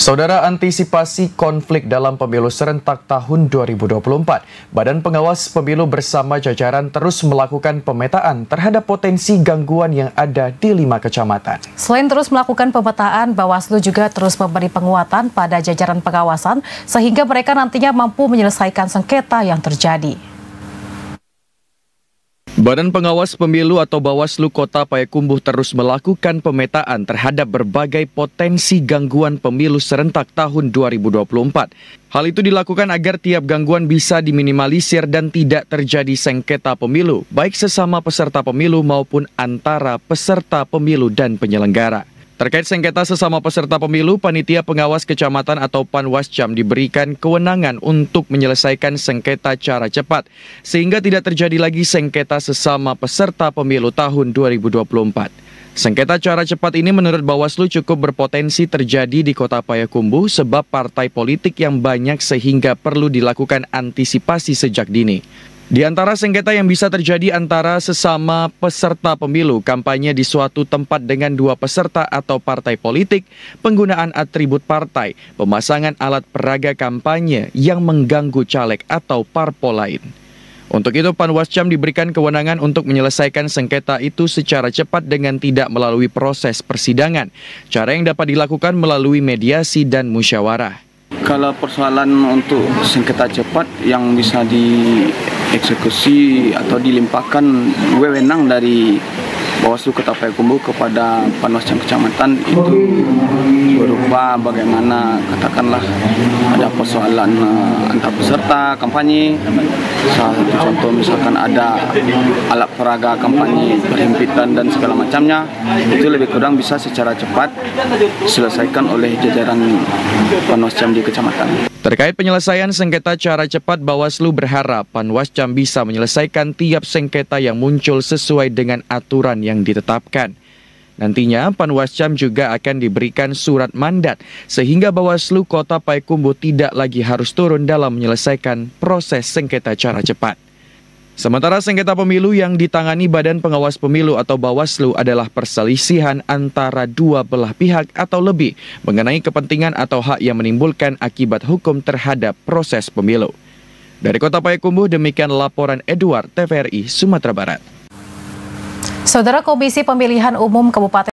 Saudara antisipasi konflik dalam pemilu serentak tahun 2024, Badan Pengawas Pemilu bersama jajaran terus melakukan pemetaan terhadap potensi gangguan yang ada di lima kecamatan. Selain terus melakukan pemetaan, Bawaslu juga terus memberi penguatan pada jajaran pengawasan sehingga mereka nantinya mampu menyelesaikan sengketa yang terjadi. Badan Pengawas Pemilu atau Bawaslu Kota Payakumbuh terus melakukan pemetaan terhadap berbagai potensi gangguan pemilu serentak tahun 2024. Hal itu dilakukan agar tiap gangguan bisa diminimalisir dan tidak terjadi sengketa pemilu, baik sesama peserta pemilu maupun antara peserta pemilu dan penyelenggara. Terkait sengketa sesama peserta pemilu, Panitia Pengawas Kecamatan atau Panwascam diberikan kewenangan untuk menyelesaikan sengketa cara cepat, sehingga tidak terjadi lagi sengketa sesama peserta pemilu tahun 2024. Sengketa cara cepat ini menurut Bawaslu cukup berpotensi terjadi di Kota Payakumbuh sebab partai politik yang banyak sehingga perlu dilakukan antisipasi sejak dini. Di antara sengketa yang bisa terjadi antara sesama peserta pemilu kampanye di suatu tempat dengan dua peserta atau partai politik, penggunaan atribut partai, pemasangan alat peraga kampanye yang mengganggu caleg atau parpol lain. Untuk itu Panwascam diberikan kewenangan untuk menyelesaikan sengketa itu secara cepat dengan tidak melalui proses persidangan. Cara yang dapat dilakukan melalui mediasi dan musyawarah. Kalau persoalan untuk sengketa cepat yang bisa di dieksekusi atau dilimpahkan wewenang dari Bawaslu Kota Payakumbu kepada Panwascam Kecamatan itu berupa bagaimana katakanlah ada persoalan eh, antar peserta kampanye salah satu contoh misalkan ada alat peraga kampanye perhimpitan dan segala macamnya itu lebih kurang bisa secara cepat diselesaikan oleh jajaran Panwascam di kecamatan. Terkait penyelesaian sengketa cara cepat, Bawaslu berharap Panwascam bisa menyelesaikan tiap sengketa yang muncul sesuai dengan aturan yang ditetapkan. Nantinya Panwascam juga akan diberikan surat mandat sehingga Bawaslu Kota Paikumbu tidak lagi harus turun dalam menyelesaikan proses sengketa cara cepat. Sementara sengketa pemilu yang ditangani Badan Pengawas Pemilu atau Bawaslu adalah perselisihan antara dua belah pihak atau lebih mengenai kepentingan atau hak yang menimbulkan akibat hukum terhadap proses pemilu. Dari Kota Payakumbuh, demikian laporan Edward TVRI Sumatera Barat. Saudara Komisi Pemilihan Umum Kabupaten